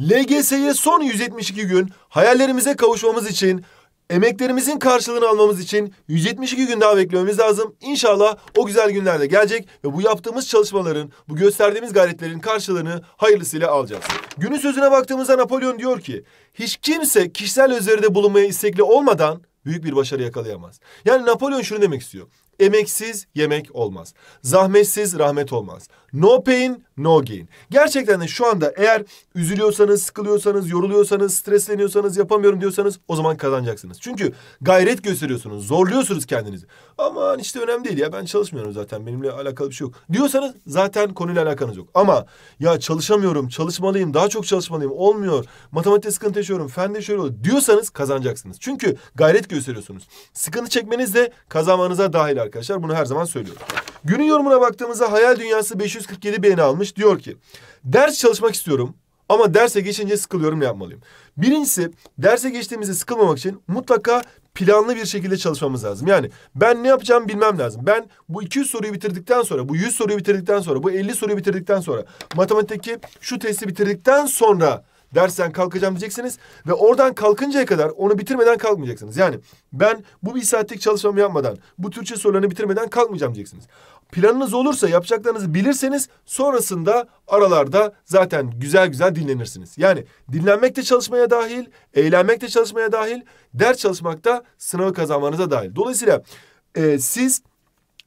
LGS'ye son 172 gün hayallerimize kavuşmamız için, emeklerimizin karşılığını almamız için 172 gün daha beklememiz lazım. İnşallah o güzel günlerde gelecek ve bu yaptığımız çalışmaların, bu gösterdiğimiz gayretlerin karşılığını hayırlısıyla alacağız. Günün sözüne baktığımızda Napolyon diyor ki, hiç kimse kişisel özveride bulunmaya istekli olmadan büyük bir başarı yakalayamaz. Yani Napolyon şunu demek istiyor. Emeksiz yemek olmaz. Zahmetsiz rahmet olmaz. No pain, no gain. Gerçekten de şu anda eğer üzülüyorsanız, sıkılıyorsanız, yoruluyorsanız, stresleniyorsanız, yapamıyorum diyorsanız o zaman kazanacaksınız. Çünkü gayret gösteriyorsunuz, zorluyorsunuz kendinizi. Aman işte önemli değil ya ben çalışmıyorum zaten benimle alakalı bir şey yok. Diyorsanız zaten konuyla alakanız yok. Ama ya çalışamıyorum, çalışmalıyım, daha çok çalışmalıyım, olmuyor. Matematik sıkıntı yaşıyorum, fende şöyle oluyor diyorsanız kazanacaksınız. Çünkü gayret gösteriyorsunuz. Sıkıntı çekmeniz de kazanmanıza dahil arkadaşlar. Bunu her zaman söylüyorum. Günün yorumuna baktığımızda hayal dünyası 500 547 beğeni almış. Diyor ki ders çalışmak istiyorum ama derse geçince sıkılıyorum ne yapmalıyım? Birincisi derse geçtiğimizde sıkılmamak için mutlaka planlı bir şekilde çalışmamız lazım. Yani ben ne yapacağımı bilmem lazım. Ben bu 200 soruyu bitirdikten sonra, bu 100 soruyu bitirdikten sonra, bu 50 soruyu bitirdikten sonra, matematikteki şu testi bitirdikten sonra dersen kalkacağım diyeceksiniz ve oradan kalkıncaya kadar onu bitirmeden kalkmayacaksınız. Yani ben bu bir saatlik çalışmamı yapmadan, bu Türkçe sorularını bitirmeden kalkmayacağım diyeceksiniz. Planınız olursa, yapacaklarınızı bilirseniz sonrasında aralarda zaten güzel güzel dinlenirsiniz. Yani dinlenmek de çalışmaya dahil, eğlenmek de çalışmaya dahil, ders çalışmak da sınavı kazanmanıza dahil. Dolayısıyla e, siz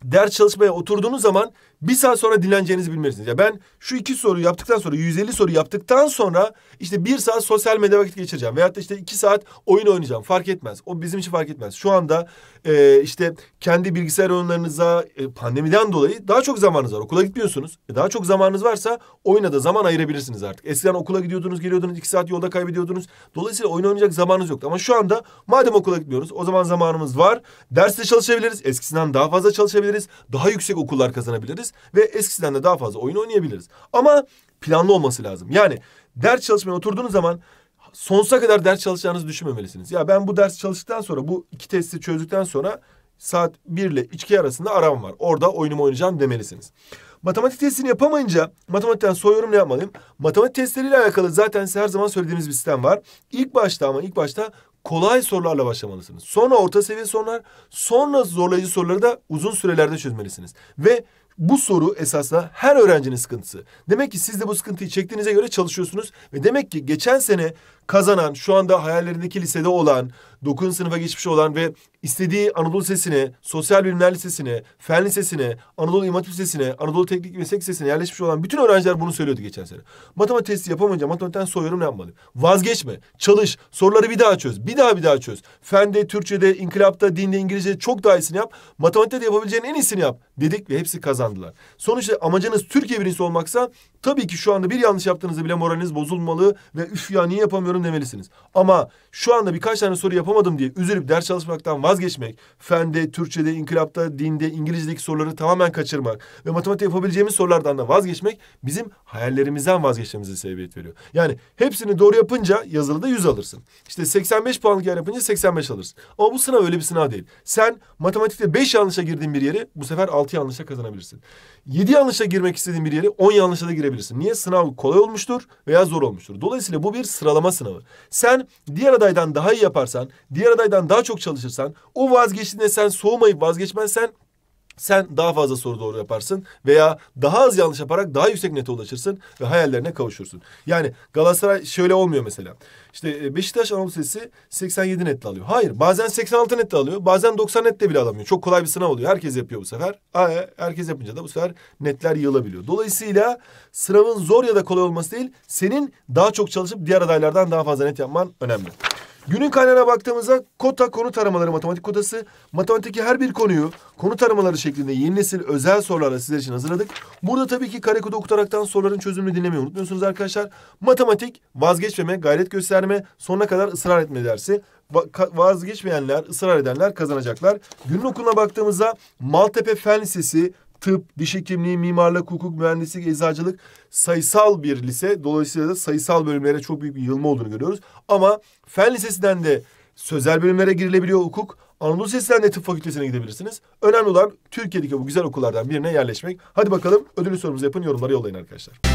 ders çalışmaya oturduğunuz zaman bir saat sonra dinleneceğinizi bilmelisiniz. Ya ben şu iki soru yaptıktan sonra 150 soru yaptıktan sonra işte bir saat sosyal medya vakit geçireceğim. Veyahut da işte iki saat oyun oynayacağım. Fark etmez. O bizim için fark etmez. Şu anda e, işte kendi bilgisayar oyunlarınıza e, pandemiden dolayı daha çok zamanınız var. Okula gitmiyorsunuz. E, daha çok zamanınız varsa oyuna da zaman ayırabilirsiniz artık. Eskiden okula gidiyordunuz geliyordunuz iki saat yolda kaybediyordunuz. Dolayısıyla oyun oynayacak zamanınız yoktu. Ama şu anda madem okula gitmiyoruz o zaman zamanımız var. Derste çalışabiliriz. Eskisinden daha fazla çalışabiliriz. Daha yüksek okullar kazanabiliriz oynayabiliriz ve eskisinden de daha fazla oyun oynayabiliriz. Ama planlı olması lazım. Yani ders çalışmaya oturduğunuz zaman sonsuza kadar ders çalışacağınızı düşünmemelisiniz. Ya ben bu ders çalıştıktan sonra bu iki testi çözdükten sonra saat 1 ile 2 arasında aram var. Orada oyunumu oynayacağım demelisiniz. Matematik testini yapamayınca matematikten soyuyorum ne yapmalıyım? Matematik testleriyle alakalı zaten size her zaman söylediğimiz bir sistem var. İlk başta ama ilk başta kolay sorularla başlamalısınız. Sonra orta seviye sorular, sonra zorlayıcı soruları da uzun sürelerde çözmelisiniz. Ve bu soru esasında her öğrencinin sıkıntısı. Demek ki siz de bu sıkıntıyı çektiğinize göre çalışıyorsunuz ve demek ki geçen sene kazanan, şu anda hayallerindeki lisede olan, 9. sınıfa geçmiş olan ve istediği Anadolu Lisesi'ne, Sosyal Bilimler Lisesi'ne, Fen Lisesi'ne, Anadolu İmam Hatip Lisesi'ne, Anadolu Teknik Meslek Lisesi'ne yerleşmiş olan bütün öğrenciler bunu söylüyordu geçen sene. Matematik testi yapamayınca matematikten soruyorum ne yapmalıyım? Vazgeçme, çalış, soruları bir daha çöz, bir daha bir daha çöz. Fende, Türkçe'de, inkılapta, dinde, İngilizce'de çok daha iyisini yap. Matematikte de yapabileceğin en iyisini yap dedik ve hepsi kazandılar. Sonuçta amacınız Türkiye birincisi olmaksa tabii ki şu anda bir yanlış yaptığınızda bile moraliniz bozulmalı ve üf ya niye yapamıyorum yapıyorum demelisiniz. Ama şu anda birkaç tane soru yapamadım diye üzülüp ders çalışmaktan vazgeçmek, fende, Türkçede, inkılapta, dinde, İngilizce'deki soruları tamamen kaçırmak ve matematik yapabileceğimiz sorulardan da vazgeçmek bizim hayallerimizden vazgeçmemize sebebiyet veriyor. Yani hepsini doğru yapınca yazılıda 100 alırsın. İşte 85 puanlık yer yapınca 85 alırsın. Ama bu sınav öyle bir sınav değil. Sen matematikte 5 yanlışa girdiğin bir yeri bu sefer 6 yanlışa kazanabilirsin. 7 yanlışa girmek istediğin bir yeri 10 yanlışa da girebilirsin. Niye? Sınav kolay olmuştur veya zor olmuştur. Dolayısıyla bu bir sıralama sınavı sınavı. Sen diğer adaydan daha iyi yaparsan, diğer adaydan daha çok çalışırsan, o vazgeçtiğinde sen soğumayıp vazgeçmezsen sen daha fazla soru doğru yaparsın veya daha az yanlış yaparak daha yüksek nete ulaşırsın ve hayallerine kavuşursun. Yani Galatasaray şöyle olmuyor mesela. İşte e, Beşiktaş Anadolu Sesi 87 netle alıyor. Hayır bazen 86 netle alıyor bazen 90 netle bile alamıyor. Çok kolay bir sınav oluyor. Herkes yapıyor bu sefer. E, herkes yapınca da bu sefer netler yığılabiliyor. Dolayısıyla sınavın zor ya da kolay olması değil senin daha çok çalışıp diğer adaylardan daha fazla net yapman önemli. Günün kaynağına baktığımızda kota konu taramaları matematik kotası. Matematikteki her bir konuyu konu taramaları şeklinde yeni nesil özel sorularla sizler için hazırladık. Burada tabii ki kare kodu okutaraktan soruların çözümünü dinlemeyi unutmuyorsunuz arkadaşlar. Matematik vazgeçmeme, gayret gösterme, sonuna kadar ısrar etme dersi. Vazgeçmeyenler, ısrar edenler kazanacaklar. Günün okuluna baktığımızda Maltepe Fen Lisesi tıp, diş hekimliği, mimarlık, hukuk, mühendislik, eczacılık sayısal bir lise. Dolayısıyla da sayısal bölümlere çok büyük bir yılma olduğunu görüyoruz. Ama fen lisesinden de sözel bölümlere girilebiliyor hukuk. Anadolu Lisesi'nden de tıp fakültesine gidebilirsiniz. Önemli olan Türkiye'deki bu güzel okullardan birine yerleşmek. Hadi bakalım ödülü sorumuzu yapın yorumları yollayın arkadaşlar.